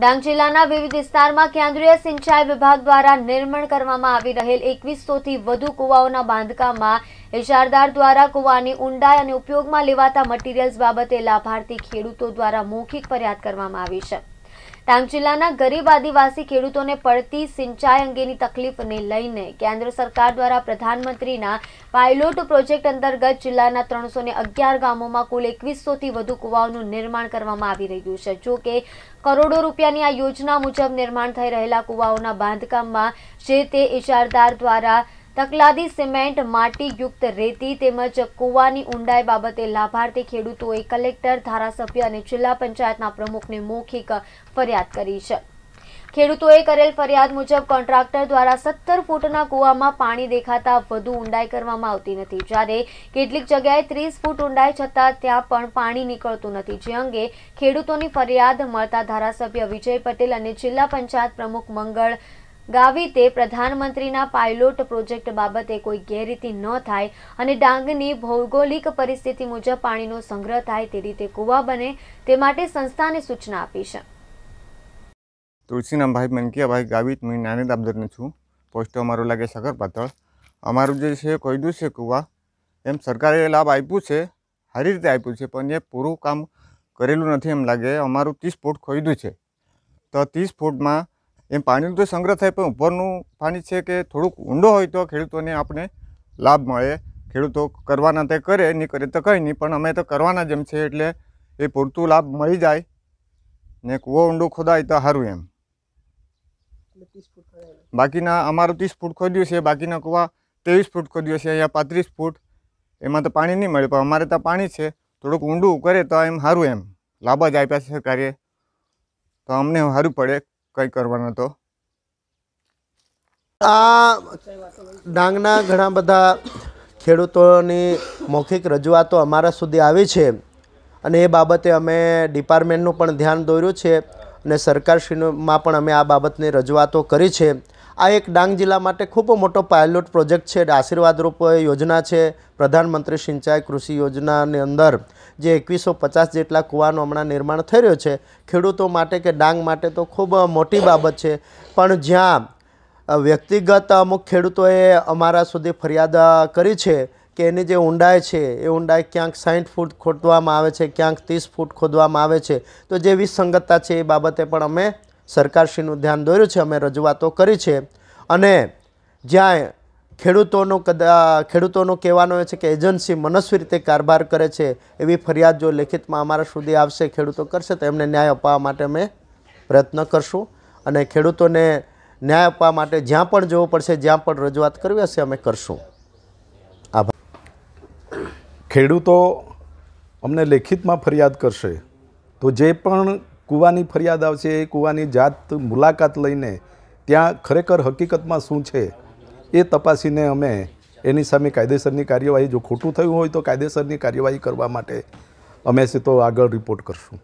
ડાંગ જિલ્લાના વિવિધ વિસ્તારમાં કેન્દ્રીય સિંચાઈ વિભાગ દ્વારા નિર્માણ કરવામાં આવી રહેલ એકવીસોથી વધુ કુવાઓના બાંધકામમાં ઇશારદાર દ્વારા કુવાની ઊંડાઈ અને ઉપયોગમાં લેવાતા મટીરીયલ્સ બાબતે લાભાર્થી ખેડૂતો દ્વારા મૌખિક ફરિયાદ કરવામાં આવી છે ડાંગ જિલ્લાના ગરીબ આદિવાસી ખેડૂતોને પડતી સિંચાઈ અંગેની તકલીફને લઈને કેન્દ્ર સરકાર દ્વારા પ્રધાનમંત્રીના પાયલોટ પ્રોજેક્ટ અંતર્ગત જિલ્લાના ત્રણસો અગિયાર ગામોમાં કુલ એકવીસોથી વધુ કુવાઓનું નિર્માણ કરવામાં આવી રહ્યું છે જો કે કરોડો રૂપિયાની આ યોજના મુજબ નિર્માણ થઈ રહેલા કુવાઓના બાંધકામમાં જે તે ઇજારદાર દ્વારા તકલાદી સિમેન્ટ માટીયુક્ત રેતી તેમજ કૂવાની ઊંડાઈ બાબતે લાભાર્થી ખેડૂતોએ કલેક્ટર ધારાસભ્ય અને જિલ્લા પંચાયતના પ્રમુખને મૌખિક ફરિયાદ કરી છે ખેડૂતોએ કરેલ ફરિયાદ મુજબ કોન્ટ્રાક્ટર દ્વારા સત્તર ફૂટના કુવામાં પાણી દેખાતા વધુ ઊંડાઈ કરવામાં આવતી નથી જ્યારે કેટલીક જગ્યાએ ત્રીસ ફૂટ ઊંડાઈ છતાં ત્યાં પણ પાણી નીકળતું નથી જે અંગે ખેડૂતોની ફરિયાદ મળતા ધારાસભ્ય વિજય પટેલ અને જિલ્લા પંચાયત પ્રમુખ મંગળ ગાવિતે પ્રધાનમંત્રીના પાયલોટ પ્રોજેક્ટ બાબતે કોઈ ગેરરીતિ ન થાય અને ડાંગની ભૌગોલિક પરિસ્થિતિ મુજબ પાણીનો સંગ્રહ થાય તે રીતે કૂવા બને તે માટે સંસ્થાને સૂચના આપી છે તુલસીનામભાઈ મનકિયાભાઈ ગાવિત હું નાનેદ આબદરનો છું પોસ્ટ અમારું લાગે સગર પાતળ અમારું જે છે કોયડું છે કૂવા એમ સરકારે લાભ આપ્યું છે સારી રીતે આપ્યું છે પણ એ પૂરું કામ કરેલું નથી એમ લાગે અમારું ત્રીસ ફૂટ ખોયદું છે તો ત્રીસ ફૂટમાં એમ પાણીનું તો સંગ્રહ થાય પણ ઉપરનું પાણી છે કે થોડુંક ઊંડો હોય તો ખેડૂતોને આપણે લાભ મળે ખેડૂતો કરવાના તે કરે નહીં કરે તો કંઈ નહીં પણ અમે તો કરવાના જ એમ છે એટલે એ પૂરતું લાભ મળી જાય ને કૂવો ઊંડો ખોદાય તો સારું એમ બાકીના અમારું ત્રીસ ફૂટ ખોદ્યું છે બાકીના કૂવા ત્રેવીસ ફૂટ ખોદ્યું છે અહીંયા પાંત્રીસ ફૂટ એમાં તો પાણી નહીં મળે પણ અમારે તો પાણી છે થોડુંક ઊંડું કરે તો એમ સારું એમ લાભ જ આપ્યા છે સરકારે તો અમને સારું પડે કંઈ કરવાનો હતો આ ડાંગના ઘણા બધા ખેડૂતોની મૌખિક રજૂઆતો અમારા સુધી આવી છે અને એ બાબતે અમે ડિપાર્ટમેન્ટનું પણ ધ્યાન દોર્યું છે અને સરકારશ્રીમાં પણ અમે આ બાબતની રજૂઆતો કરી છે આ એક ડાંગ જિલ્લા માટે ખૂબ મોટો પાયલોટ પ્રોજેક્ટ છે આશીર્વાદરૂપ યોજના છે પ્રધાનમંત્રી સિંચાઈ કૃષિ યોજનાની અંદર જે એકવીસો પચાસ જેટલા કૂવાનો હમણાં નિર્માણ થઈ રહ્યો છે ખેડૂતો માટે કે ડાંગ માટે તો ખૂબ મોટી બાબત છે પણ જ્યાં વ્યક્તિગત અમુક ખેડૂતોએ અમારા સુધી ફરિયાદ કરી છે કે એની જે ઊંડાઈ છે એ ઊંડાઈ ક્યાંક સાઠ ફૂટ ખોદવામાં આવે છે ક્યાંક ત્રીસ ફૂટ ખોદવામાં આવે છે તો જે વિસંગતતા છે એ બાબતે પણ અમે સરકારશ્રીનું ધ્યાન દોર્યું છે અમે રજૂઆતો કરી છે અને જ્યાં ખેડૂતોનો કદા ખેડૂતોનો કહેવાનો એ છે કે એજન્સી મનસ્વી રીતે કારભાર કરે છે એવી ફરિયાદ જો લેખિતમાં અમારા સુધી આવશે ખેડૂતો કરશે તો એમને ન્યાય અપાવવા માટે અમે પ્રયત્ન કરશું અને ખેડૂતોને ન્યાય અપાવવા માટે જ્યાં પણ જવું પડશે જ્યાં પણ રજૂઆત કરવી હશે અમે કરશું આભાર ખેડૂતો અમને લેખિતમાં ફરિયાદ કરશે તો જે પણ કૂવાની ફરિયાદ આવશે એ કૂવાની જાત મુલાકાત લઈને ત્યાં ખરેખર હકીકતમાં શું છે એ તપાસીને અમે એની સામે કાયદેસરની કાર્યવાહી જો ખોટું થયું હોય તો કાયદેસરની કાર્યવાહી કરવા માટે અમે તો આગળ રિપોર્ટ કરશું